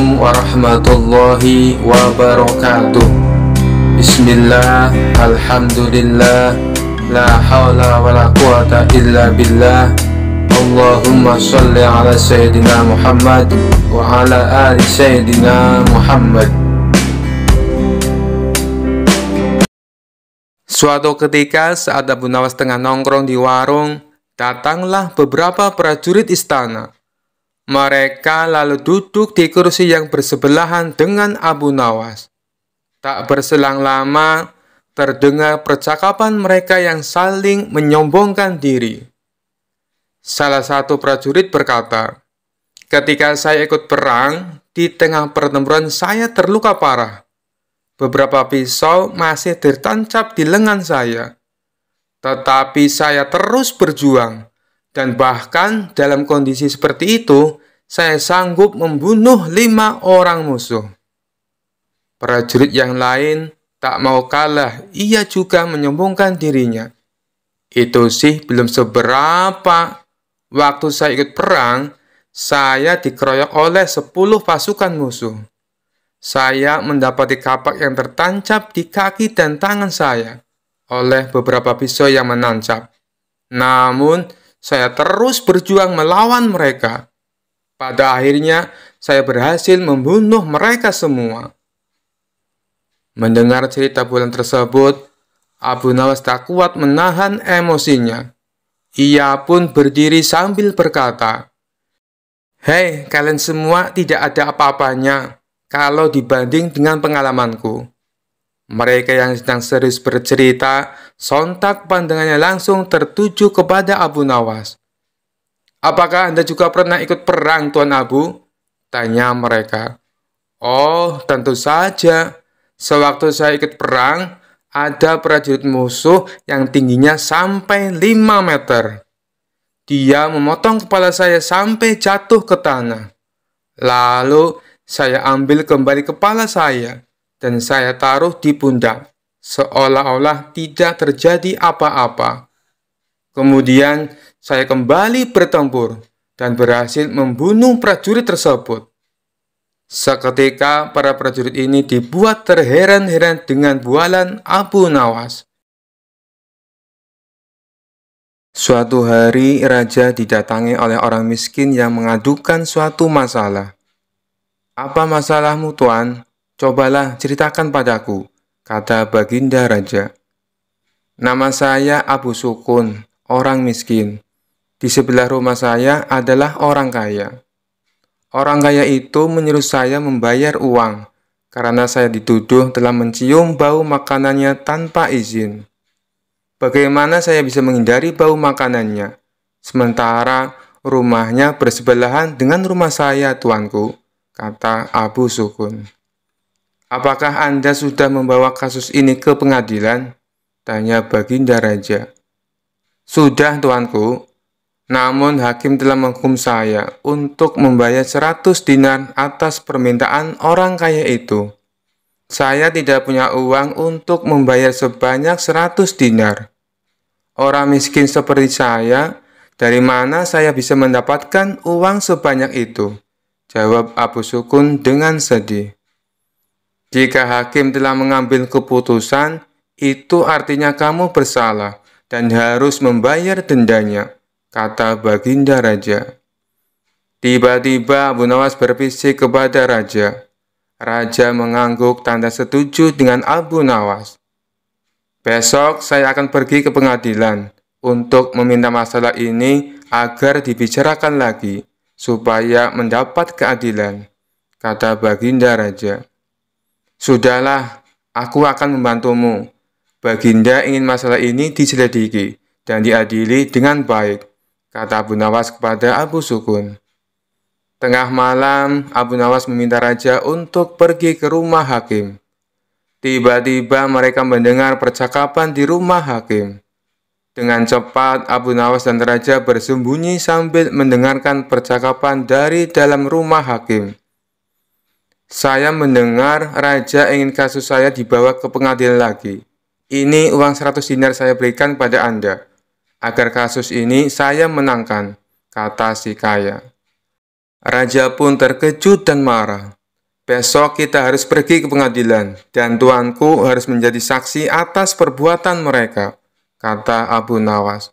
Assalamualaikum warahmatullahi wabarakatuh Bismillah, Alhamdulillah La hawla wa la quwata illa billah Allahumma salli ala Sayyidina Muhammad Wa ala ali Sayyidina Muhammad Suatu ketika saat Abu Nawas tengah nongkrong di warung Datanglah beberapa prajurit istana mereka lalu duduk di kursi yang bersebelahan dengan Abu Nawas. Tak berselang lama, terdengar percakapan mereka yang saling menyombongkan diri. Salah satu prajurit berkata, "Ketika saya ikut perang, di tengah pertempuran saya terluka parah. Beberapa pisau masih tertancap di lengan saya, tetapi saya terus berjuang, dan bahkan dalam kondisi seperti itu, saya sanggup membunuh lima orang musuh. Prajurit yang lain tak mau kalah, ia juga menyombongkan dirinya. Itu sih belum seberapa. Waktu saya ikut perang, saya dikeroyok oleh sepuluh pasukan musuh. Saya mendapati kapak yang tertancap di kaki dan tangan saya oleh beberapa pisau yang menancap. Namun, saya terus berjuang melawan mereka. Pada akhirnya, saya berhasil membunuh mereka semua. Mendengar cerita bulan tersebut, Abu Nawas tak kuat menahan emosinya. Ia pun berdiri sambil berkata, Hei, kalian semua tidak ada apa-apanya kalau dibanding dengan pengalamanku. Mereka yang sedang serius bercerita, sontak pandangannya langsung tertuju kepada Abu Nawas. Apakah Anda juga pernah ikut perang, Tuan Abu? Tanya mereka. Oh, tentu saja. Sewaktu saya ikut perang, ada prajurit musuh yang tingginya sampai 5 meter. Dia memotong kepala saya sampai jatuh ke tanah. Lalu saya ambil kembali kepala saya dan saya taruh di pundak, seolah-olah tidak terjadi apa-apa. Kemudian saya kembali bertempur dan berhasil membunuh prajurit tersebut. Seketika para prajurit ini dibuat terheran-heran dengan bualan Abu Nawas. Suatu hari raja didatangi oleh orang miskin yang mengadukan suatu masalah. Apa masalahmu tuan? Cobalah ceritakan padaku, kata baginda raja. Nama saya Abu Sukun, orang miskin di sebelah rumah saya adalah orang kaya. Orang kaya itu menyuruh saya membayar uang karena saya dituduh telah mencium bau makanannya tanpa izin. Bagaimana saya bisa menghindari bau makanannya? Sementara rumahnya bersebelahan dengan rumah saya, tuanku, kata Abu Sukun. Apakah Anda sudah membawa kasus ini ke pengadilan? Tanya Baginda Raja. Sudah, tuanku, namun hakim telah menghukum saya untuk membayar 100 dinar atas permintaan orang kaya itu. Saya tidak punya uang untuk membayar sebanyak 100 dinar. Orang miskin seperti saya, dari mana saya bisa mendapatkan uang sebanyak itu? Jawab Abu Sukun dengan sedih. Jika hakim telah mengambil keputusan, itu artinya kamu bersalah dan harus membayar dendanya kata Baginda Raja. Tiba-tiba Abu Nawas berbisik kepada Raja. Raja mengangguk tanda setuju dengan Abu Nawas. Besok saya akan pergi ke pengadilan untuk meminta masalah ini agar dibicarakan lagi supaya mendapat keadilan, kata Baginda Raja. Sudahlah, aku akan membantumu. Baginda ingin masalah ini diselidiki dan diadili dengan baik kata Abu Nawas kepada Abu Sukun. Tengah malam, Abu Nawas meminta raja untuk pergi ke rumah hakim. Tiba-tiba mereka mendengar percakapan di rumah hakim. Dengan cepat, Abu Nawas dan raja bersembunyi sambil mendengarkan percakapan dari dalam rumah hakim. Saya mendengar raja ingin kasus saya dibawa ke pengadilan lagi. Ini uang 100 dinar saya berikan pada Anda agar kasus ini saya menangkan, kata si kaya. Raja pun terkejut dan marah. Besok kita harus pergi ke pengadilan, dan tuanku harus menjadi saksi atas perbuatan mereka, kata Abu Nawas.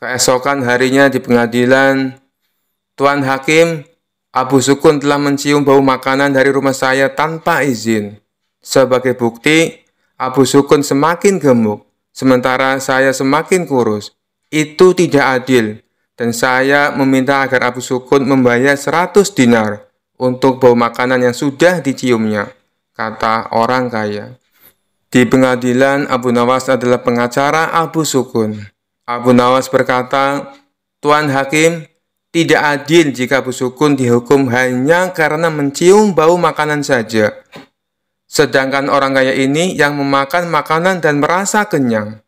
Keesokan harinya di pengadilan, Tuan Hakim, Abu Sukun telah mencium bau makanan dari rumah saya tanpa izin. Sebagai bukti, Abu Sukun semakin gemuk sementara saya semakin kurus. Itu tidak adil, dan saya meminta agar Abu Sukun membayar 100 dinar untuk bau makanan yang sudah diciumnya, kata orang kaya. Di pengadilan, Abu Nawas adalah pengacara Abu Sukun. Abu Nawas berkata, Tuan Hakim, tidak adil jika Abu Sukun dihukum hanya karena mencium bau makanan saja. Sedangkan orang kaya ini yang memakan makanan dan merasa kenyang.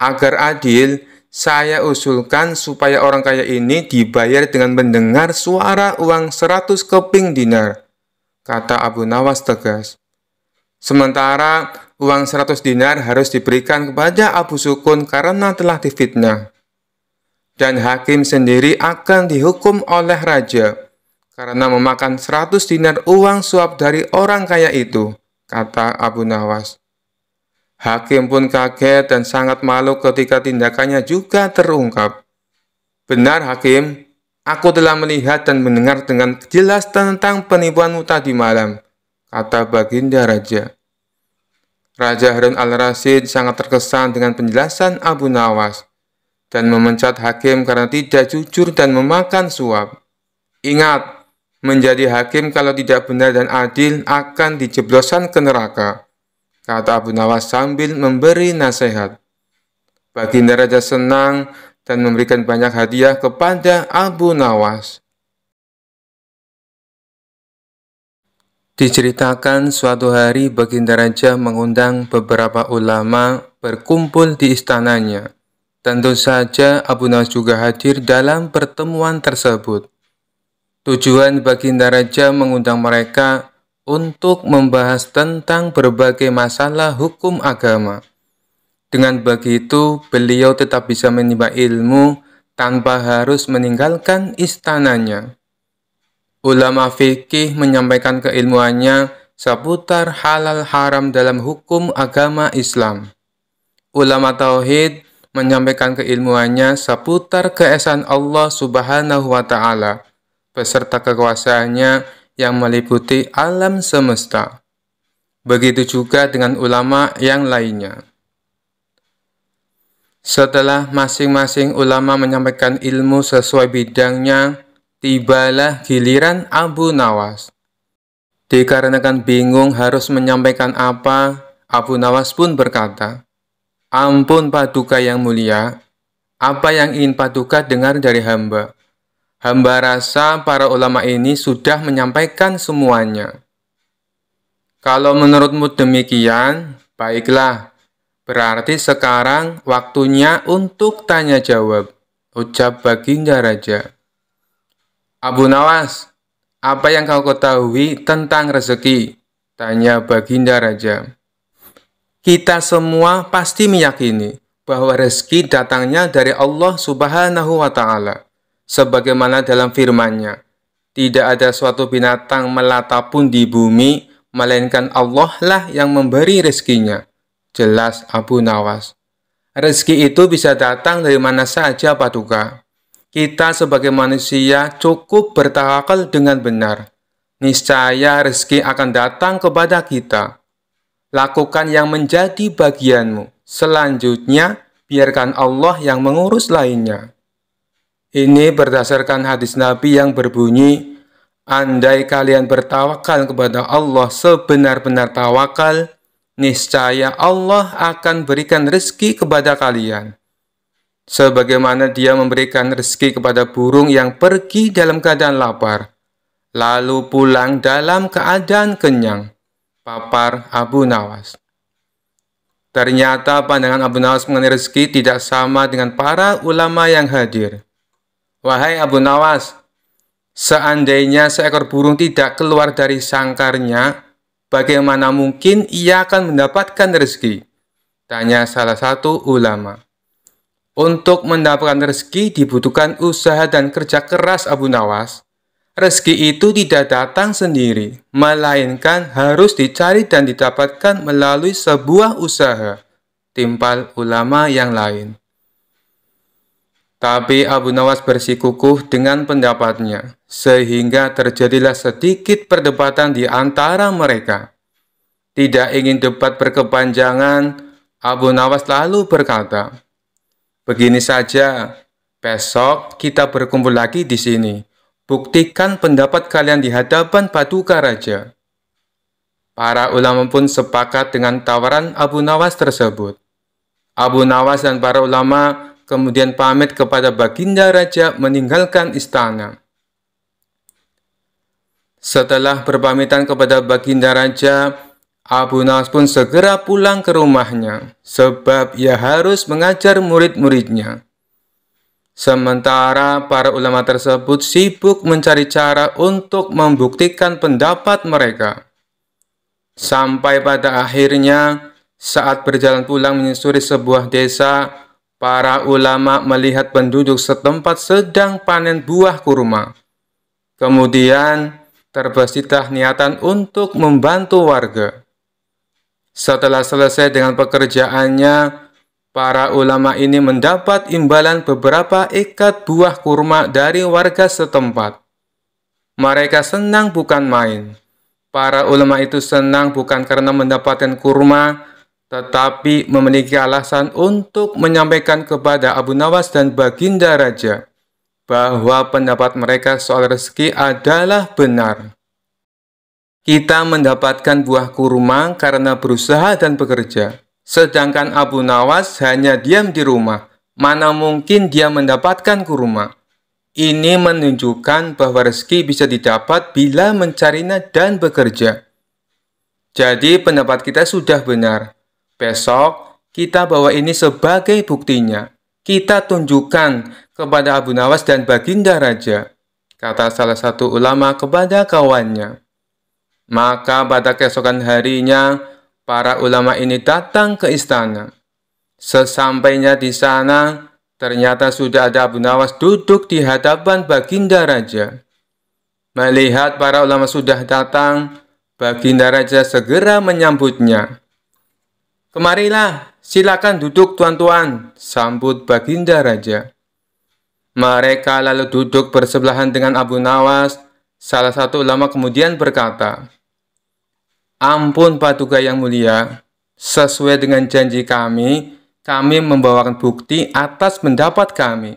Agar adil, saya usulkan supaya orang kaya ini dibayar dengan mendengar suara uang 100 keping dinar, kata Abu Nawas tegas. Sementara uang seratus dinar harus diberikan kepada Abu Sukun karena telah difitnah. Dan hakim sendiri akan dihukum oleh raja karena memakan seratus dinar uang suap dari orang kaya itu kata Abu Nawas. Hakim pun kaget dan sangat malu ketika tindakannya juga terungkap. Benar Hakim, aku telah melihat dan mendengar dengan jelas tentang penipuanmu tadi malam, kata Baginda Raja. Raja Harun al-Rasid sangat terkesan dengan penjelasan Abu Nawas dan memencat hakim karena tidak jujur dan memakan suap. Ingat, menjadi hakim kalau tidak benar dan adil akan dijebloskan ke neraka, kata Abu Nawas sambil memberi nasihat. Baginda Raja senang dan memberikan banyak hadiah kepada Abu Nawas. Diceritakan suatu hari Baginda Raja mengundang beberapa ulama berkumpul di istananya. Tentu saja Abu Nawas juga hadir dalam pertemuan tersebut. Tujuan Baginda Raja mengundang mereka untuk membahas tentang berbagai masalah hukum agama. Dengan begitu, beliau tetap bisa menimba ilmu tanpa harus meninggalkan istananya. Ulama fikih menyampaikan keilmuannya seputar halal haram dalam hukum agama Islam. Ulama tauhid menyampaikan keilmuannya seputar keesaan Allah Subhanahu wa taala beserta kekuasaannya yang meliputi alam semesta. Begitu juga dengan ulama yang lainnya. Setelah masing-masing ulama menyampaikan ilmu sesuai bidangnya, tibalah giliran Abu Nawas. Dikarenakan bingung harus menyampaikan apa, Abu Nawas pun berkata, Ampun paduka yang mulia, apa yang ingin paduka dengar dari hamba? hamba rasa para ulama ini sudah menyampaikan semuanya. Kalau menurutmu demikian, baiklah. Berarti sekarang waktunya untuk tanya jawab, ucap Baginda Raja. Abu Nawas, apa yang kau ketahui tentang rezeki? Tanya Baginda Raja. Kita semua pasti meyakini bahwa rezeki datangnya dari Allah Subhanahu wa Ta'ala sebagaimana dalam firman-Nya. Tidak ada suatu binatang melata pun di bumi, melainkan Allah lah yang memberi rezekinya. Jelas Abu Nawas. Rezeki itu bisa datang dari mana saja paduka. Kita sebagai manusia cukup bertawakal dengan benar. Niscaya rezeki akan datang kepada kita. Lakukan yang menjadi bagianmu. Selanjutnya, biarkan Allah yang mengurus lainnya. Ini berdasarkan hadis Nabi yang berbunyi, Andai kalian bertawakal kepada Allah sebenar-benar tawakal, niscaya Allah akan berikan rezeki kepada kalian. Sebagaimana dia memberikan rezeki kepada burung yang pergi dalam keadaan lapar, lalu pulang dalam keadaan kenyang. Papar Abu Nawas. Ternyata pandangan Abu Nawas mengenai rezeki tidak sama dengan para ulama yang hadir. Wahai Abu Nawas, seandainya seekor burung tidak keluar dari sangkarnya, bagaimana mungkin ia akan mendapatkan rezeki? Tanya salah satu ulama. Untuk mendapatkan rezeki dibutuhkan usaha dan kerja keras Abu Nawas. Rezeki itu tidak datang sendiri, melainkan harus dicari dan didapatkan melalui sebuah usaha. Timpal ulama yang lain. Tapi Abu Nawas bersikukuh dengan pendapatnya, sehingga terjadilah sedikit perdebatan di antara mereka. Tidak ingin debat berkepanjangan, Abu Nawas lalu berkata, Begini saja, besok kita berkumpul lagi di sini. Buktikan pendapat kalian di hadapan Paduka Raja. Para ulama pun sepakat dengan tawaran Abu Nawas tersebut. Abu Nawas dan para ulama kemudian pamit kepada Baginda Raja meninggalkan istana. Setelah berpamitan kepada Baginda Raja, Abu Nas pun segera pulang ke rumahnya, sebab ia harus mengajar murid-muridnya. Sementara para ulama tersebut sibuk mencari cara untuk membuktikan pendapat mereka. Sampai pada akhirnya, saat berjalan pulang menyusuri sebuah desa, Para ulama melihat penduduk setempat sedang panen buah kurma. Kemudian terbesitlah niatan untuk membantu warga. Setelah selesai dengan pekerjaannya, para ulama ini mendapat imbalan beberapa ikat buah kurma dari warga setempat. Mereka senang bukan main. Para ulama itu senang bukan karena mendapatkan kurma, tetapi memiliki alasan untuk menyampaikan kepada Abu Nawas dan Baginda Raja bahwa pendapat mereka soal rezeki adalah benar. Kita mendapatkan buah kurma karena berusaha dan bekerja, sedangkan Abu Nawas hanya diam di rumah. Mana mungkin dia mendapatkan kurma? Ini menunjukkan bahwa rezeki bisa didapat bila mencarinya dan bekerja. Jadi pendapat kita sudah benar. Besok, kita bawa ini sebagai buktinya. Kita tunjukkan kepada Abu Nawas dan Baginda Raja, kata salah satu ulama kepada kawannya. Maka pada keesokan harinya, para ulama ini datang ke istana. Sesampainya di sana, ternyata sudah ada Abu Nawas duduk di hadapan Baginda Raja. Melihat para ulama sudah datang, Baginda Raja segera menyambutnya. Kemarilah, silakan duduk tuan-tuan, sambut Baginda Raja. Mereka lalu duduk bersebelahan dengan Abu Nawas. Salah satu ulama kemudian berkata, Ampun patuga yang mulia, sesuai dengan janji kami, kami membawakan bukti atas pendapat kami.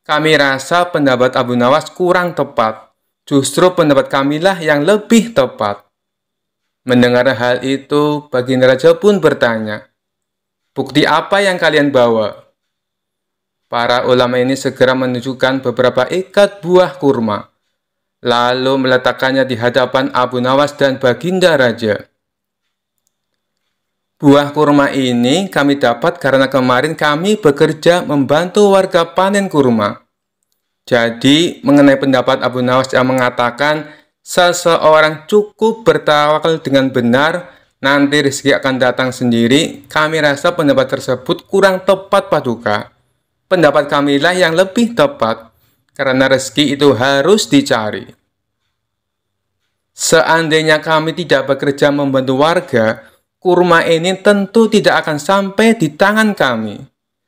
Kami rasa pendapat Abu Nawas kurang tepat. Justru pendapat kamilah yang lebih tepat. Mendengar hal itu, Baginda Raja pun bertanya, Bukti apa yang kalian bawa? Para ulama ini segera menunjukkan beberapa ikat buah kurma, lalu meletakkannya di hadapan Abu Nawas dan Baginda Raja. Buah kurma ini kami dapat karena kemarin kami bekerja membantu warga panen kurma. Jadi, mengenai pendapat Abu Nawas yang mengatakan seseorang cukup bertawakal dengan benar, nanti rezeki akan datang sendiri, kami rasa pendapat tersebut kurang tepat paduka. Pendapat kami lah yang lebih tepat, karena rezeki itu harus dicari. Seandainya kami tidak bekerja membantu warga, kurma ini tentu tidak akan sampai di tangan kami.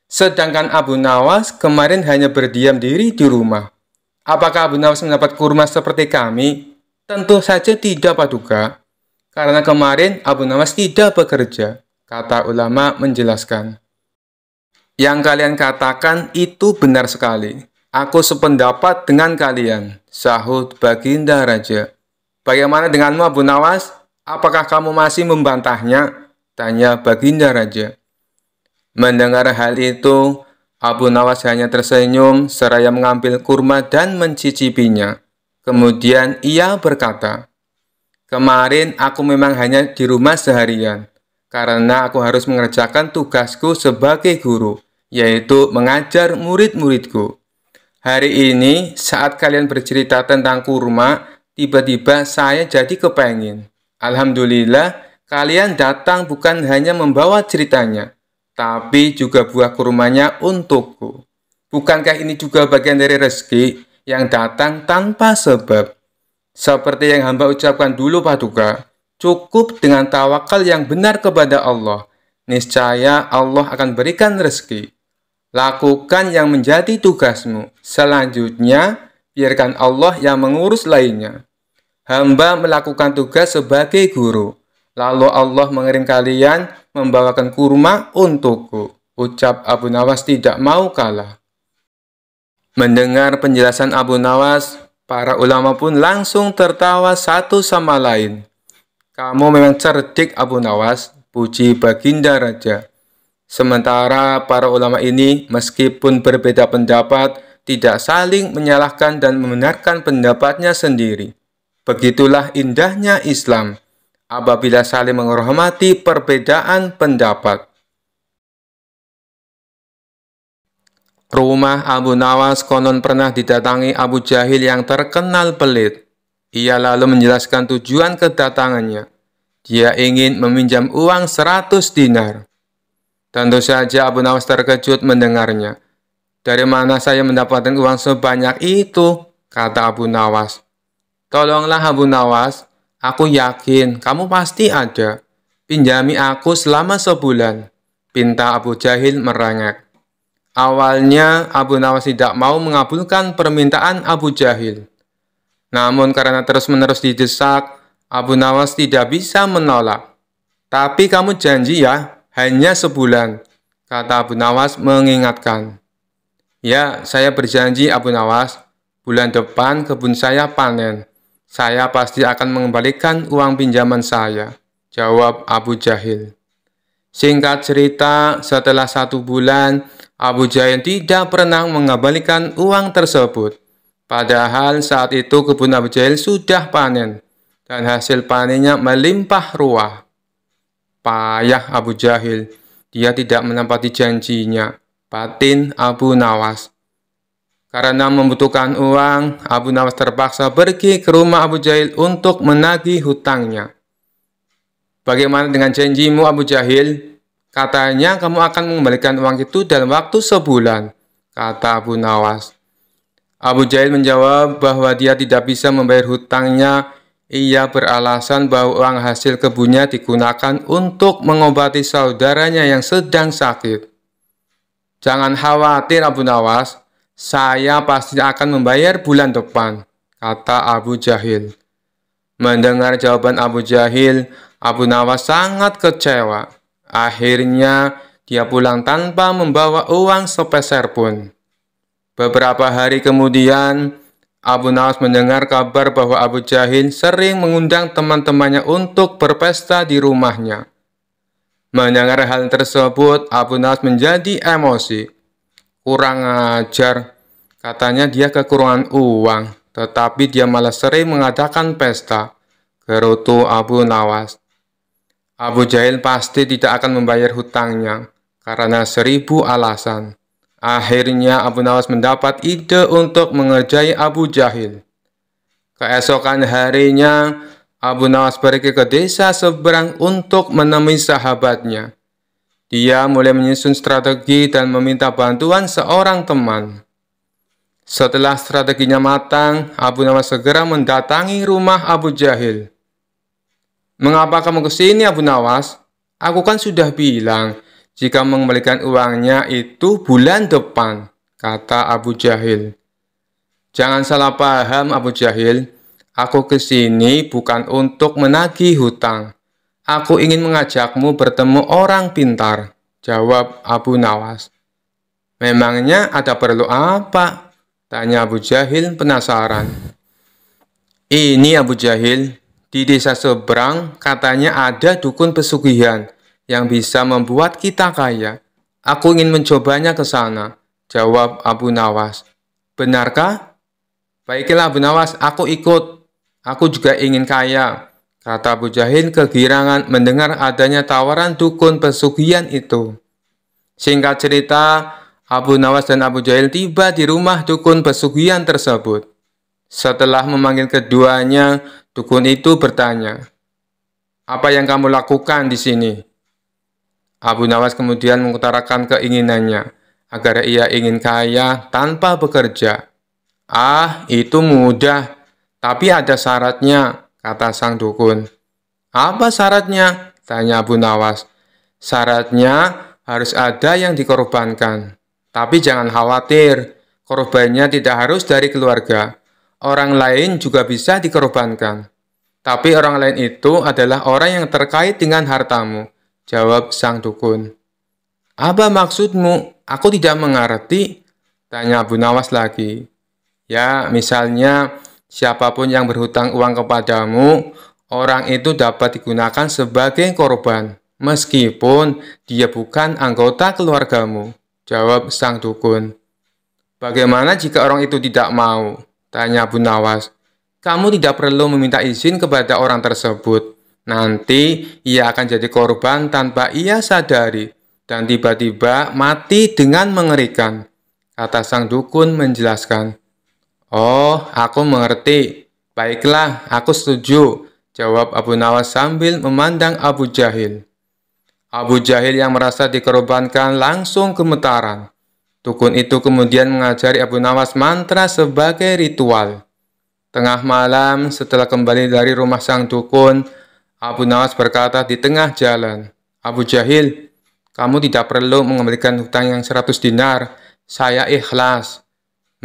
Sedangkan Abu Nawas kemarin hanya berdiam diri di rumah. Apakah Abu Nawas mendapat kurma seperti kami? Tentu saja tidak paduka, karena kemarin Abu Nawas tidak bekerja, kata ulama menjelaskan. Yang kalian katakan itu benar sekali. Aku sependapat dengan kalian, sahut Baginda Raja. Bagaimana denganmu Abu Nawas? Apakah kamu masih membantahnya? Tanya Baginda Raja. Mendengar hal itu, Abu Nawas hanya tersenyum seraya mengambil kurma dan mencicipinya. Kemudian ia berkata, Kemarin aku memang hanya di rumah seharian, karena aku harus mengerjakan tugasku sebagai guru, yaitu mengajar murid-muridku. Hari ini, saat kalian bercerita tentang kurma, tiba-tiba saya jadi kepengin. Alhamdulillah, kalian datang bukan hanya membawa ceritanya, tapi juga buah kurmanya untukku. Bukankah ini juga bagian dari rezeki yang datang tanpa sebab. Seperti yang hamba ucapkan dulu paduka, cukup dengan tawakal yang benar kepada Allah. Niscaya Allah akan berikan rezeki. Lakukan yang menjadi tugasmu. Selanjutnya, biarkan Allah yang mengurus lainnya. Hamba melakukan tugas sebagai guru. Lalu Allah mengirim kalian membawakan kurma untukku. Ucap Abu Nawas tidak mau kalah. Mendengar penjelasan Abu Nawas, para ulama pun langsung tertawa satu sama lain. Kamu memang cerdik Abu Nawas, puji baginda raja. Sementara para ulama ini meskipun berbeda pendapat, tidak saling menyalahkan dan membenarkan pendapatnya sendiri. Begitulah indahnya Islam apabila saling menghormati perbedaan pendapat. Rumah Abu Nawas konon pernah didatangi Abu Jahil yang terkenal pelit. Ia lalu menjelaskan tujuan kedatangannya. Dia ingin meminjam uang 100 dinar. Tentu saja Abu Nawas terkejut mendengarnya. Dari mana saya mendapatkan uang sebanyak itu? kata Abu Nawas. Tolonglah Abu Nawas, aku yakin kamu pasti ada. Pinjami aku selama sebulan, pinta Abu Jahil merengek. Awalnya Abu Nawas tidak mau mengabulkan permintaan Abu Jahil. Namun karena terus-menerus didesak, Abu Nawas tidak bisa menolak. Tapi kamu janji ya, hanya sebulan, kata Abu Nawas mengingatkan. Ya, saya berjanji Abu Nawas, bulan depan kebun saya panen. Saya pasti akan mengembalikan uang pinjaman saya, jawab Abu Jahil. Singkat cerita, setelah satu bulan, Abu Jain tidak pernah mengembalikan uang tersebut. Padahal saat itu kebun Abu Jahil sudah panen dan hasil panennya melimpah ruah. Payah Abu Jahil, dia tidak menempati janjinya. Batin Abu Nawas. Karena membutuhkan uang, Abu Nawas terpaksa pergi ke rumah Abu Jahil untuk menagih hutangnya. Bagaimana dengan janjimu Abu Jahil? Katanya kamu akan mengembalikan uang itu dalam waktu sebulan, kata Abu Nawas. Abu Jahil menjawab bahwa dia tidak bisa membayar hutangnya. Ia beralasan bahwa uang hasil kebunnya digunakan untuk mengobati saudaranya yang sedang sakit. Jangan khawatir Abu Nawas, saya pasti akan membayar bulan depan, kata Abu Jahil. Mendengar jawaban Abu Jahil, Abu Nawas sangat kecewa. Akhirnya, dia pulang tanpa membawa uang sepeser pun. Beberapa hari kemudian, Abu Nawas mendengar kabar bahwa Abu Jahin sering mengundang teman-temannya untuk berpesta di rumahnya. Mendengar hal tersebut, Abu Nawas menjadi emosi. Kurang ajar, katanya dia kekurangan uang, tetapi dia malah sering mengadakan pesta. Gerutu Abu Nawas. Abu Jahil pasti tidak akan membayar hutangnya karena seribu alasan. Akhirnya Abu Nawas mendapat ide untuk mengerjai Abu Jahil. Keesokan harinya, Abu Nawas pergi ke desa seberang untuk menemui sahabatnya. Dia mulai menyusun strategi dan meminta bantuan seorang teman. Setelah strateginya matang, Abu Nawas segera mendatangi rumah Abu Jahil. Mengapa kamu ke sini, Abu Nawas? Aku kan sudah bilang, jika mengembalikan uangnya itu bulan depan, kata Abu Jahil. Jangan salah paham, Abu Jahil. Aku ke sini bukan untuk menagih hutang. Aku ingin mengajakmu bertemu orang pintar, jawab Abu Nawas. Memangnya ada perlu apa? Tanya Abu Jahil penasaran. Ini Abu Jahil, di desa seberang katanya ada dukun pesugihan yang bisa membuat kita kaya. Aku ingin mencobanya ke sana, jawab Abu Nawas. Benarkah? Baiklah Abu Nawas, aku ikut. Aku juga ingin kaya, kata Abu Jahin kegirangan mendengar adanya tawaran dukun pesugihan itu. Singkat cerita, Abu Nawas dan Abu Jahil tiba di rumah dukun pesugihan tersebut. Setelah memanggil keduanya, Dukun itu bertanya, apa yang kamu lakukan di sini? Abu Nawas kemudian mengutarakan keinginannya agar ia ingin kaya tanpa bekerja. Ah, itu mudah, tapi ada syaratnya, kata sang dukun. Apa syaratnya? tanya Abu Nawas. Syaratnya harus ada yang dikorbankan. Tapi jangan khawatir, korbannya tidak harus dari keluarga orang lain juga bisa dikorbankan. Tapi orang lain itu adalah orang yang terkait dengan hartamu, jawab sang dukun. Apa maksudmu? Aku tidak mengerti, tanya Abu Nawas lagi. Ya, misalnya siapapun yang berhutang uang kepadamu, orang itu dapat digunakan sebagai korban, meskipun dia bukan anggota keluargamu, jawab sang dukun. Bagaimana jika orang itu tidak mau? Tanya Abu Nawas, kamu tidak perlu meminta izin kepada orang tersebut. Nanti ia akan jadi korban tanpa ia sadari dan tiba-tiba mati dengan mengerikan. Kata sang dukun menjelaskan. Oh, aku mengerti. Baiklah, aku setuju. Jawab Abu Nawas sambil memandang Abu Jahil. Abu Jahil yang merasa dikorbankan langsung gemetaran. Dukun itu kemudian mengajari Abu Nawas mantra sebagai ritual. Tengah malam, setelah kembali dari rumah sang dukun, Abu Nawas berkata di tengah jalan, Abu Jahil, kamu tidak perlu mengembalikan hutang yang 100 dinar, saya ikhlas.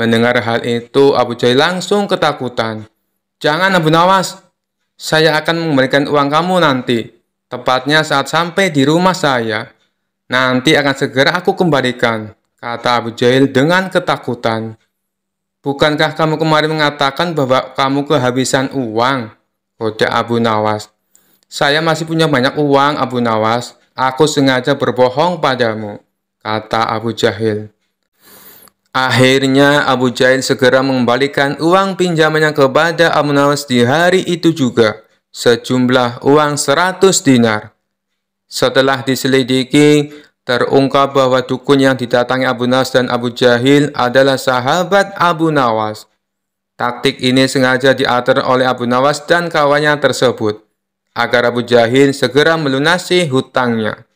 Mendengar hal itu, Abu Jahil langsung ketakutan. Jangan Abu Nawas, saya akan mengembalikan uang kamu nanti, tepatnya saat sampai di rumah saya. Nanti akan segera aku kembalikan. Kata Abu Jahil dengan ketakutan. Bukankah kamu kemarin mengatakan bahwa kamu kehabisan uang? Goda Abu Nawas. Saya masih punya banyak uang, Abu Nawas. Aku sengaja berbohong padamu, kata Abu Jahil. Akhirnya Abu Jahil segera mengembalikan uang pinjamannya kepada Abu Nawas di hari itu juga, sejumlah uang 100 dinar. Setelah diselidiki, Terungkap bahwa dukun yang didatangi Abu Nas dan Abu Jahil adalah sahabat Abu Nawas. Taktik ini sengaja diatur oleh Abu Nawas dan kawannya tersebut, agar Abu Jahil segera melunasi hutangnya.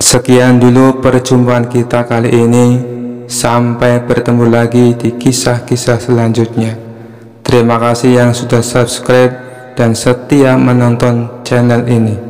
Sekian dulu perjumpaan kita kali ini. Sampai bertemu lagi di kisah-kisah selanjutnya. Terima kasih yang sudah subscribe dan setia menonton channel ini.